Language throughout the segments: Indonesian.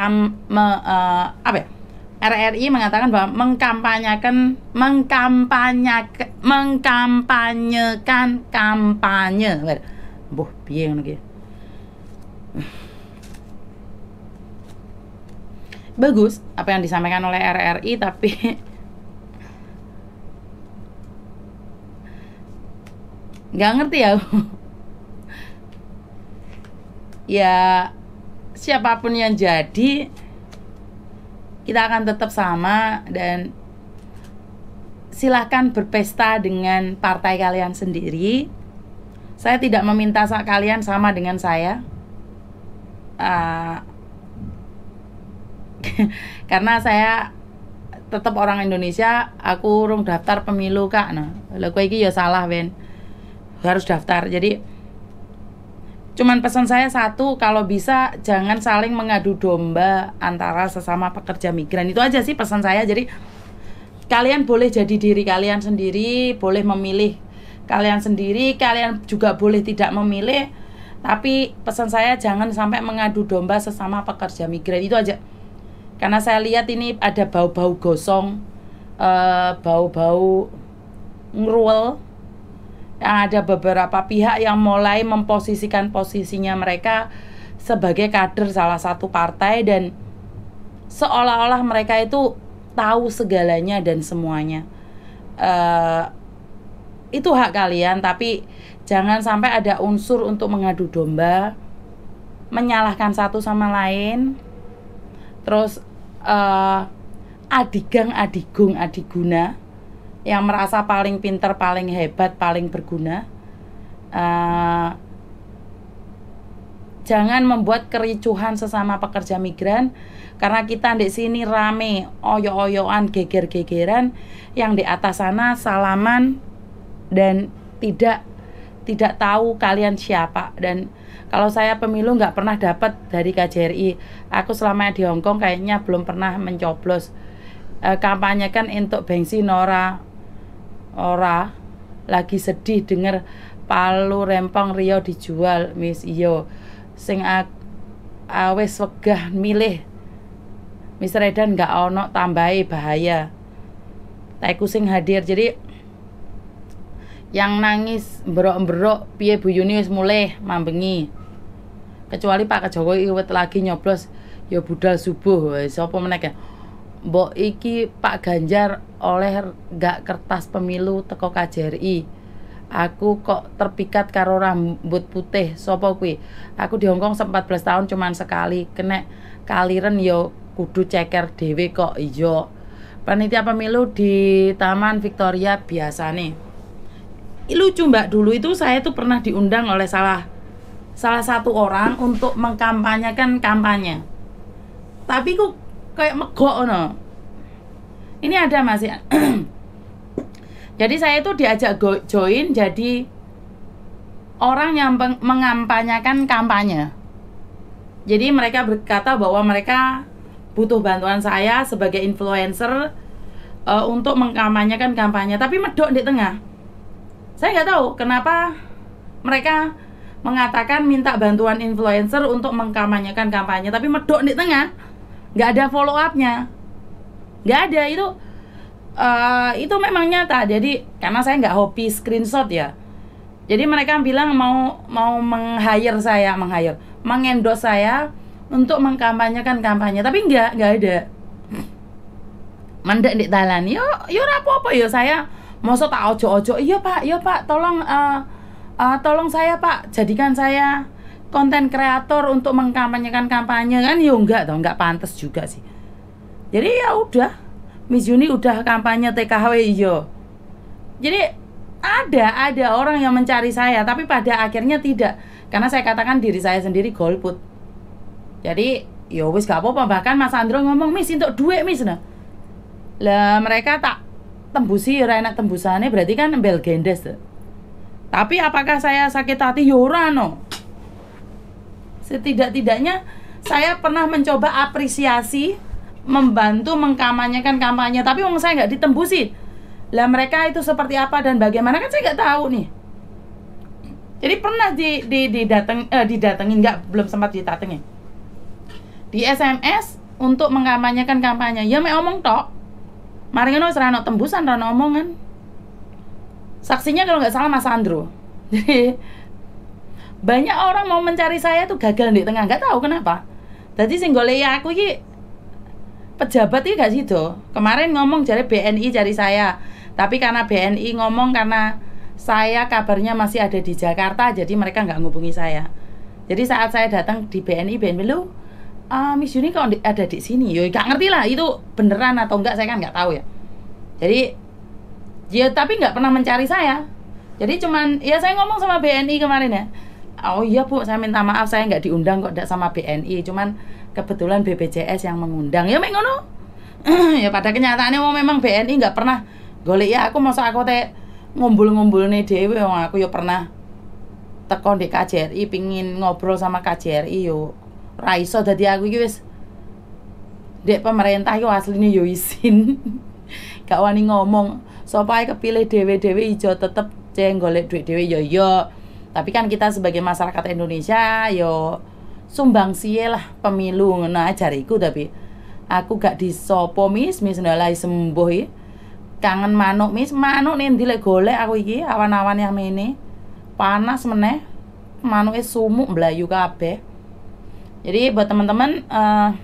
um, me, uh, apa ya? RRI mengatakan bahwa mengkampanyekan, mengkampanyekan mengkampanyekan kampanye. Boh, piye ngono ki? Bagus apa yang disampaikan oleh RRI tapi nggak ngerti ya. ya siapapun yang jadi kita akan tetap sama dan silahkan berpesta dengan partai kalian sendiri saya tidak meminta kalian sama dengan saya uh, karena saya tetap orang Indonesia aku urung daftar pemilu kak nah lo gitu ya salah Ben harus daftar jadi Cuman pesan saya satu, kalau bisa jangan saling mengadu domba antara sesama pekerja migran. Itu aja sih pesan saya. Jadi kalian boleh jadi diri kalian sendiri, boleh memilih kalian sendiri, kalian juga boleh tidak memilih. Tapi pesan saya jangan sampai mengadu domba sesama pekerja migran. Itu aja. Karena saya lihat ini ada bau-bau gosong, eh, bau-bau uh, ngruel -bau ada beberapa pihak yang mulai memposisikan posisinya mereka sebagai kader salah satu partai dan seolah-olah mereka itu tahu segalanya dan semuanya. Uh, itu hak kalian, tapi jangan sampai ada unsur untuk mengadu domba, menyalahkan satu sama lain, terus uh, adigang, adigung, adiguna yang merasa paling pinter, paling hebat, paling berguna. Uh, jangan membuat kericuhan sesama pekerja migran karena kita di sini rame oyo-oyoan geger-gegeran yang di atas sana salaman dan tidak tidak tahu kalian siapa dan kalau saya pemilu nggak pernah dapat dari KJRI aku selama di Hongkong kayaknya belum pernah mencoblos e, kan untuk bensin Nora ora lagi sedih denger Palu Rempong Rio dijual Miss iyo sing awes wegah milih Mister Redan nggak ono tambahi bahaya Taiku sing hadir jadi yang nangis berok-berok pie Bu Yuni mulai mambengi kecuali Pak Kejowo iwet lagi nyoblos ya budal subuh siapa meneh ya mbok iki Pak Ganjar oleh gak kertas pemilu teko KJRI aku kok terpikat karo rambut putih sopo kui aku di Hongkong 14 tahun cuman sekali kena kaliren yo ya kudu ceker dewe kok iyo panitia pemilu di Taman Victoria biasa nih lucu mbak dulu itu saya tuh pernah diundang oleh salah salah satu orang untuk mengkampanyekan kampanye tapi kok kayak megok no. Ini ada masih ya. jadi saya itu diajak go, join jadi orang yang mengampanyakan kampanye. Jadi mereka berkata bahwa mereka butuh bantuan saya sebagai influencer uh, untuk mengkampanyekan kampanye, tapi medok di tengah. Saya nggak tahu kenapa mereka mengatakan minta bantuan influencer untuk mengkampanyekan kampanye, tapi medok di tengah nggak ada follow upnya nggak ada itu uh, itu memang nyata jadi karena saya nggak hobi screenshot ya jadi mereka bilang mau mau meng-hire saya meng-hire mengendos saya untuk mengkampanyekan kampanye tapi nggak nggak ada mendek di talan yo yo apa apa yo saya so tak ojo ojo iya pak iya pak tolong uh, uh, tolong saya pak jadikan saya konten kreator untuk mengkampanyekan kampanye kan ya enggak tau enggak pantas juga sih jadi ya udah Miss Juni udah kampanye TKW yo iya. jadi ada ada orang yang mencari saya tapi pada akhirnya tidak karena saya katakan diri saya sendiri golput jadi ya wis gak apa-apa bahkan Mas Andro ngomong Miss untuk duit Miss nah lah mereka tak tembusi ya enak tembusannya berarti kan bel gendes tuh. tapi apakah saya sakit hati yo ya no setidak-tidaknya saya pernah mencoba apresiasi membantu mengkampanyekan kampanye tapi uang saya nggak ditembusi lah mereka itu seperti apa dan bagaimana kan saya nggak tahu nih jadi pernah di di didateng eh, didatengin nggak belum sempat didatengin di SMS untuk mengkampanyekan kampanye ya me omong tok maringno serano tembusan rano omongan saksinya kalau nggak salah Mas Andro jadi banyak orang mau mencari saya tuh gagal di tengah nggak tahu kenapa jadi sing iya aku iki pejabat ini gak do kemarin ngomong cari BNI cari saya tapi karena BNI ngomong karena saya kabarnya masih ada di Jakarta jadi mereka nggak ngubungi saya jadi saat saya datang di BNI BNI lu ah, Miss Yuni kok ada di sini yo nggak ngerti lah itu beneran atau enggak saya kan nggak tahu ya jadi ya tapi nggak pernah mencari saya jadi cuman ya saya ngomong sama BNI kemarin ya oh iya bu saya minta maaf saya nggak diundang kok tidak sama BNI cuman kebetulan BPJS yang mengundang ya mengono. ya pada kenyataannya mau memang BNI nggak pernah golek ya aku masa aku teh ngumpul-ngumpul nih Dewi, mau aku ya pernah tekon di KJRI pingin ngobrol sama KJRI yuk. raiso jadi aku iki dek pemerintah yo aslinya yo izin gak wani ngomong supaya kepilih Dewi Dewi ijo tetep ceng golek duit Dewi yo ya, yo iya. Tapi kan kita sebagai masyarakat Indonesia yo sumbang siye lah pemilu nah jariku tapi aku gak disopo mis mis nolai sembuh kangen manuk mis manuk nih dilek golek aku iki awan-awan yang ini panas meneh manuknya sumuk belayu kape. jadi buat teman-teman uh,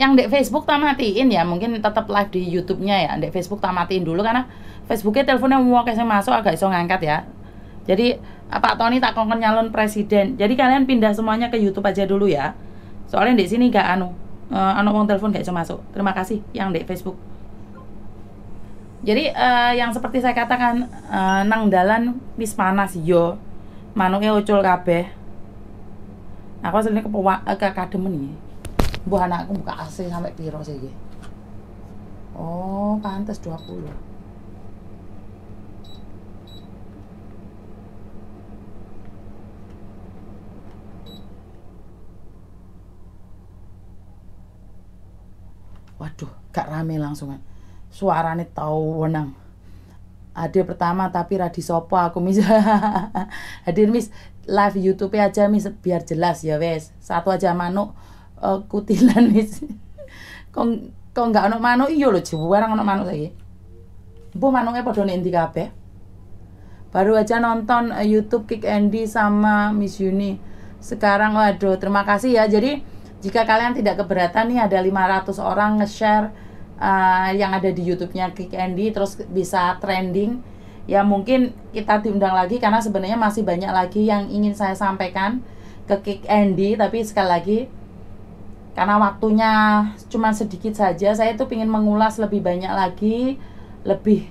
yang dek Facebook tamatiin ya mungkin tetap live di YouTube-nya ya Dek Facebook tamatiin dulu karena Facebooknya teleponnya mau kayak masuk agak iso ngangkat ya jadi ah, Pak Tony tak kongkon nyalon presiden. Jadi kalian pindah semuanya ke YouTube aja dulu ya. Soalnya di sini gak anu, uh, anu uang telepon gak bisa masuk. Terima kasih yang di Facebook. Jadi uh, yang seperti saya katakan uh, nang dalan wis panas yo. Manuke ucul kabeh. Aku asline uh, ke kademen iki. anakku buka AC sampai piro sih iki? Oh, pantes 20. waduh gak rame langsung suarane tau wenang hadir pertama tapi radi sopo aku mis hadir mis live YouTube aja mis biar jelas ya wes satu aja manuk uh, kutilan mis kong kong nggak anak manuk iyo lo orang anak manuk lagi bu manuknya pada nanti kape baru aja nonton uh, YouTube Kick Andy sama Miss Yuni sekarang waduh terima kasih ya jadi jika kalian tidak keberatan nih ada 500 orang nge-share uh, yang ada di YouTube-nya Kick Andy terus bisa trending ya mungkin kita diundang lagi karena sebenarnya masih banyak lagi yang ingin saya sampaikan ke Kick Andy tapi sekali lagi karena waktunya cuma sedikit saja saya itu ingin mengulas lebih banyak lagi lebih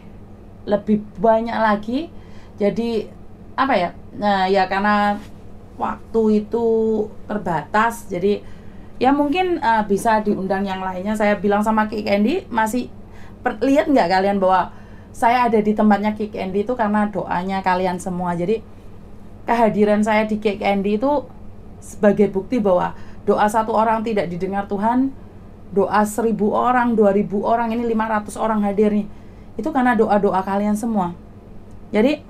lebih banyak lagi jadi apa ya nah ya karena waktu itu terbatas jadi ya mungkin uh, bisa diundang yang lainnya saya bilang sama Kik Andy masih per, lihat nggak kalian bahwa saya ada di tempatnya Kik Andy itu karena doanya kalian semua jadi kehadiran saya di Kik Andy itu sebagai bukti bahwa doa satu orang tidak didengar Tuhan doa seribu orang dua ribu orang ini lima ratus orang hadir nih itu karena doa doa kalian semua jadi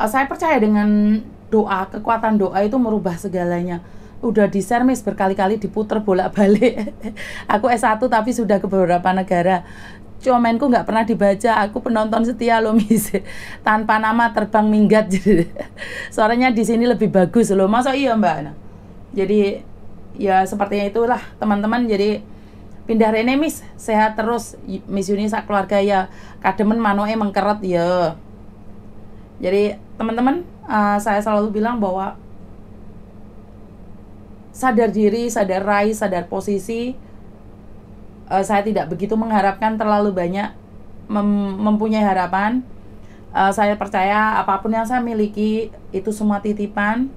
uh, saya percaya dengan doa kekuatan doa itu merubah segalanya udah di sermis berkali-kali diputer bolak-balik aku S1 tapi sudah ke beberapa negara Comenku nggak pernah dibaca aku penonton setia loh mis tanpa nama terbang minggat jadi suaranya di sini lebih bagus loh masa iya mbak Ana jadi ya sepertinya itulah teman-teman jadi pindah rene mis sehat terus mis ini sak keluarga ya kademen manoe mengkeret ya jadi teman-teman uh, saya selalu bilang bahwa sadar diri, sadar raih, sadar posisi. Uh, saya tidak begitu mengharapkan terlalu banyak mem mempunyai harapan. Uh, saya percaya apapun yang saya miliki itu semua titipan.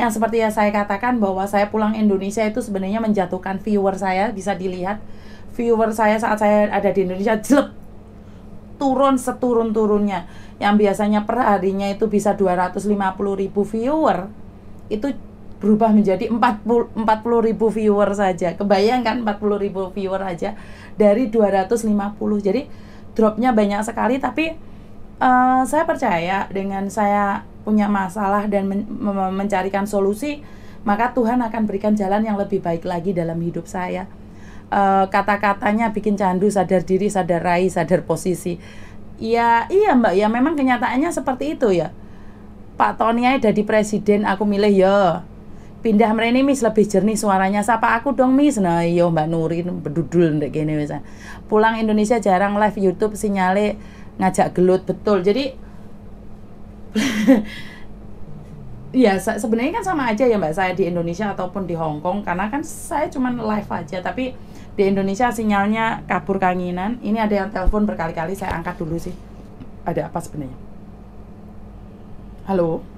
Yang seperti yang saya katakan bahwa saya pulang Indonesia itu sebenarnya menjatuhkan viewer saya bisa dilihat viewer saya saat saya ada di Indonesia jelek turun seturun-turunnya yang biasanya perharinya itu bisa 250 ribu viewer itu berubah menjadi 40 40 ribu viewer saja. Kebayangkan 40 ribu viewer aja dari 250. Jadi dropnya banyak sekali tapi uh, saya percaya dengan saya punya masalah dan men mencarikan solusi maka Tuhan akan berikan jalan yang lebih baik lagi dalam hidup saya. Uh, kata-katanya bikin candu sadar diri, sadar rai, sadar posisi. Ya, iya Mbak, ya memang kenyataannya seperti itu ya. Pak Tony ada di presiden, aku milih ya pindah mereka mis lebih jernih suaranya sapa aku dong mis nah yo iya, Mbak Nuri bedudul ndak gini misal pulang Indonesia jarang live YouTube sinyale ngajak gelut betul jadi ya sebenarnya kan sama aja ya mbak saya di Indonesia ataupun di Hong Kong karena kan saya cuman live aja tapi di Indonesia sinyalnya kabur kanginan ini ada yang telepon berkali-kali saya angkat dulu sih ada apa sebenarnya halo